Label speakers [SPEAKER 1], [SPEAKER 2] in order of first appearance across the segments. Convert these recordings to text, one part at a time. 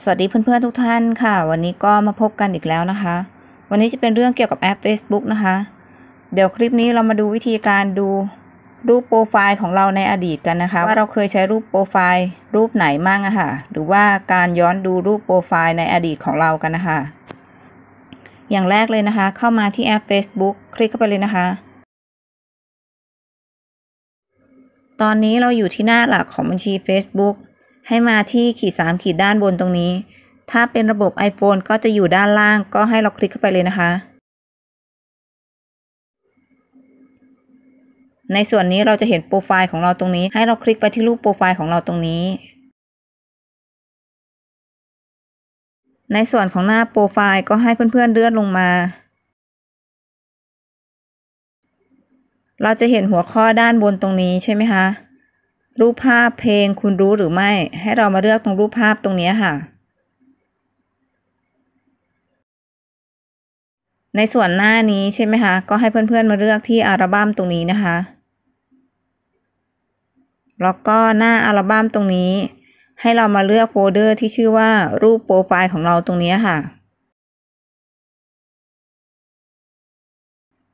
[SPEAKER 1] สวัสดีเพื่อนๆทุกท่านค่ะ วันนี้ก็มาพบกันอีกแล้วนะคะ วันนี้จะเป็นเรื่องเกี่ยวกับแอป Facebook นะคะ เดี๋ยวคลิปนี้เรามาดูวิธีการดูรูปโปรไฟล์ของเราในอดีตกันนะคะว่าเราเคยใช้รูปโปรไฟล์ รูปไหนมั่งอะคะ่ะหรือว่าการย้อนดูรูปโปรไฟล์ในอดีตของเรากันนะคะอย่างแรกเลยนะคะ เข้ามาที่แอป Facebook คลิกเข้าไปเลยนะคะ ตอนนี้เราอยู่ที่หน้าหลักของบัญชี Facebook ให้มาที่ขีด3ขีดด้านบนตรงนี้ ถ้าเป็นระบบ iPhone ก็จะอยู่ด้านล่าง ก็ให้เราคลิกเข้าไปเลยนะคะ ในส่วนนี้เราจะเห็นโปรไฟล์ของเราตรงนี้ ให้เราคลิกไปที่รูปโปรไฟล์ของเราตรงนี้ ในส่วนของหน้าโปรไฟล์ก็ให้เพื่อน ๆเลื่อนลงมา เราจะเห็นหัวข้อด้านบนตรงนี้ใช่ไหมคะรูปภาพเพลงคุณรู้หรือไม่ ให้เรามาเลือกตรงรูปภาพตรงนี้ค่ะ ในส่วนหน้านี้ใช่ไหมคะ ก็ให้เพื่อนๆมาเลือกที่อัลบั้มตรงนี้นะคะ แล้วก็หน้าอัลบั้มตรงนี้ ให้เรามาเลือกโฟลเดอร์ที่ชื่อว่ารูปโปรไฟล์ของเราตรงนี้ค่ะ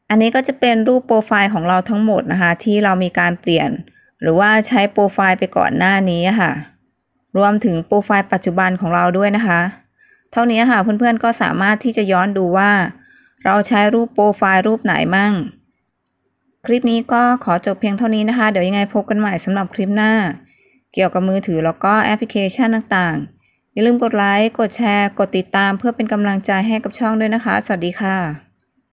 [SPEAKER 1] อันนี้ก็จะเป็นรูปโปรไฟล์ของเราทั้งหมดนะคะ ที่เรามีการเปลี่ยนหรือว่าใช้โปรไฟล์ไปก่อนหน้านี้ค่ะ รวมถึงโปรไฟล์ปัจจุบันของเราด้วยนะคะ เท่านี้ค่ะเพื่อนๆก็สามารถที่จะย้อนดูว่า เราใช้รูปโปรไฟล์รูปไหนมั่ง คลิปนี้ก็ขอจบเพียงเท่านี้นะคะ เดี๋ยวยังไงพบกันใหม่สำหรับคลิปหน้า เกี่ยวกับมือถือแล้วก็แอปพลิเคชันต่างๆอย่าลืมกดไลค์กดแชร์กดติดตามเพื่อเป็นกำลังใจให้กับช่องด้วยนะคะ สวัสดีค่ะ